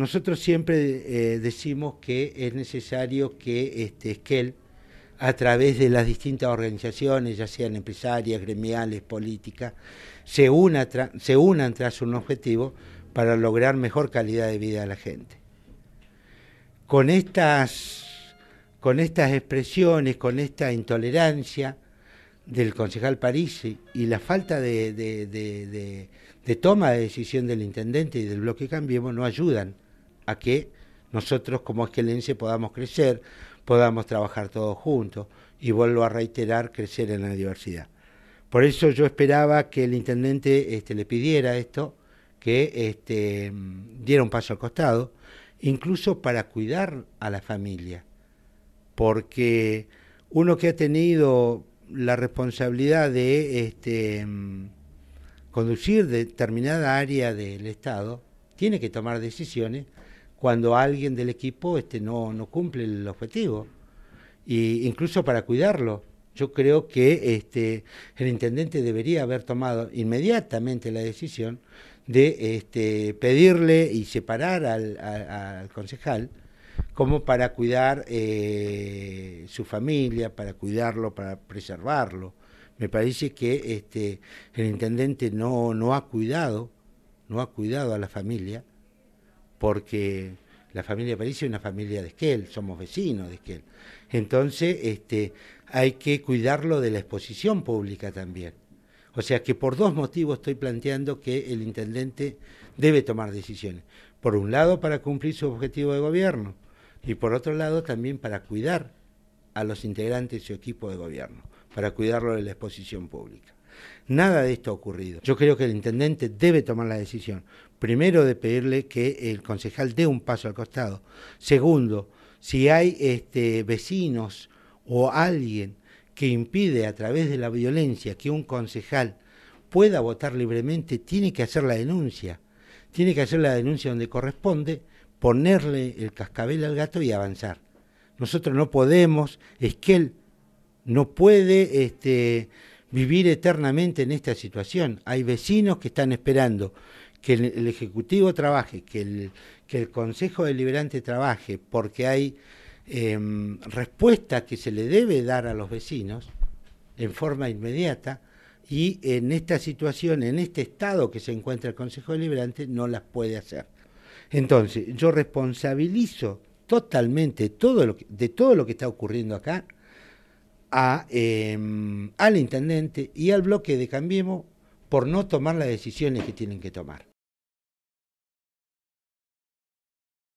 Nosotros siempre eh, decimos que es necesario que este, Esquel, a través de las distintas organizaciones, ya sean empresarias, gremiales, políticas, se, una se unan tras un objetivo para lograr mejor calidad de vida de la gente. Con estas, con estas expresiones, con esta intolerancia del concejal Parisi y la falta de, de toma de decisión del intendente y del bloque Cambiemos no ayudan a que nosotros como esquelense podamos crecer, podamos trabajar todos juntos y vuelvo a reiterar, crecer en la diversidad. Por eso yo esperaba que el intendente este, le pidiera esto, que este, diera un paso al costado, incluso para cuidar a la familia, porque uno que ha tenido la responsabilidad de este, conducir determinada área del Estado, tiene que tomar decisiones cuando alguien del equipo este, no, cumple el objetivo, y incluso para cuidarlo. Yo creo que este, el intendente debería haber tomado inmediatamente la decisión de este, pedirle y separar al, concejal como para cuidar eh, su familia, para cuidarlo, para preservarlo. Me parece que este, el intendente no ha cuidado, no ha cuidado a la familia porque la familia París es una familia de Esquel, somos vecinos de Esquel. Entonces, este, hay que cuidarlo de la exposición pública también. O sea que por dos motivos estoy planteando que el intendente debe tomar decisiones. Por un lado, para cumplir su objetivo de gobierno y por otro lado, también para cuidar a los integrantes de su equipo de gobierno, para cuidarlo de la exposición pública. Nada de esto ha ocurrido. Yo creo que el intendente debe tomar la decisión, primero de pedirle que el concejal dé un paso al costado. Segundo, si hay este, vecinos o alguien que impide a través de la violencia que un concejal pueda votar libremente, tiene que hacer la denuncia. Tiene que hacer la denuncia donde corresponde, ponerle el cascabel al gato y avanzar. Nosotros no podemos, es que él no puede este, vivir eternamente en esta situación. Hay vecinos que están esperando que el, Ejecutivo trabaje, que el, que el Consejo Deliberante trabaje, porque hay respuestas em, respuesta que se le debe dar a los vecinos en forma inmediata y en esta situación, en este estado que se encuentra el Consejo Deliberante, no las puede hacer. Entonces, yo responsabilizo totalmente todo lo de todo lo que está ocurriendo acá a, em, al intendente y al bloque de Cambiemos por no tomar las decisiones que tienen que tomar.